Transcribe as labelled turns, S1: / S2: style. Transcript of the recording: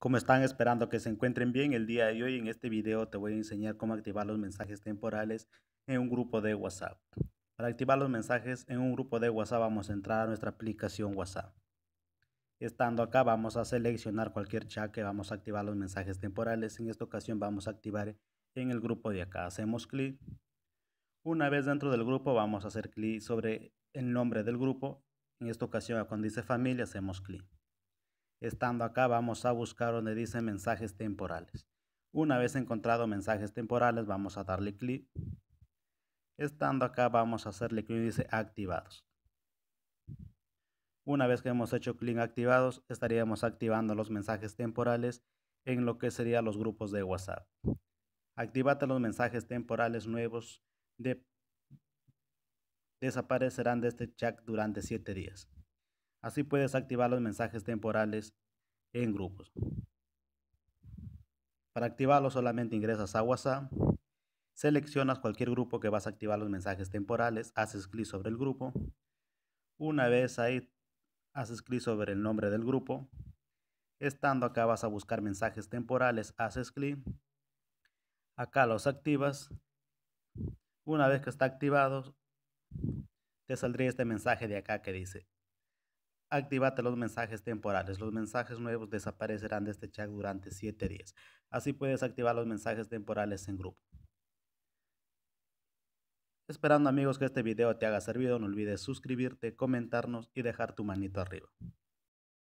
S1: Como están esperando que se encuentren bien, el día de hoy en este video te voy a enseñar cómo activar los mensajes temporales en un grupo de WhatsApp. Para activar los mensajes en un grupo de WhatsApp vamos a entrar a nuestra aplicación WhatsApp. Estando acá vamos a seleccionar cualquier chat que vamos a activar los mensajes temporales. En esta ocasión vamos a activar en el grupo de acá. Hacemos clic. Una vez dentro del grupo vamos a hacer clic sobre el nombre del grupo. En esta ocasión cuando dice familia hacemos clic. Estando acá vamos a buscar donde dice mensajes temporales. Una vez encontrado mensajes temporales vamos a darle clic. Estando acá vamos a hacerle clic dice activados. Una vez que hemos hecho clic activados estaríamos activando los mensajes temporales en lo que serían los grupos de WhatsApp. Activate los mensajes temporales nuevos de desaparecerán de este chat durante 7 días. Así puedes activar los mensajes temporales en grupos. Para activarlos solamente ingresas a WhatsApp, seleccionas cualquier grupo que vas a activar los mensajes temporales, haces clic sobre el grupo. Una vez ahí, haces clic sobre el nombre del grupo. Estando acá vas a buscar mensajes temporales, haces clic. Acá los activas. Una vez que está activado, te saldría este mensaje de acá que dice Activate los mensajes temporales. Los mensajes nuevos desaparecerán de este chat durante 7 días. Así puedes activar los mensajes temporales en grupo. Esperando amigos que este video te haya servido, no olvides suscribirte, comentarnos y dejar tu manito arriba.